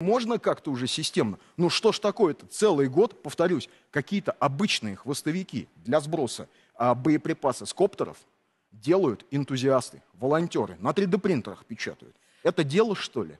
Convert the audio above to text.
Можно как-то уже системно. Ну что ж такое-то? Целый год, повторюсь, какие-то обычные хвостовики для сброса а, боеприпасы с коптеров делают энтузиасты, волонтеры, на 3D-принтерах печатают. Это дело, что ли?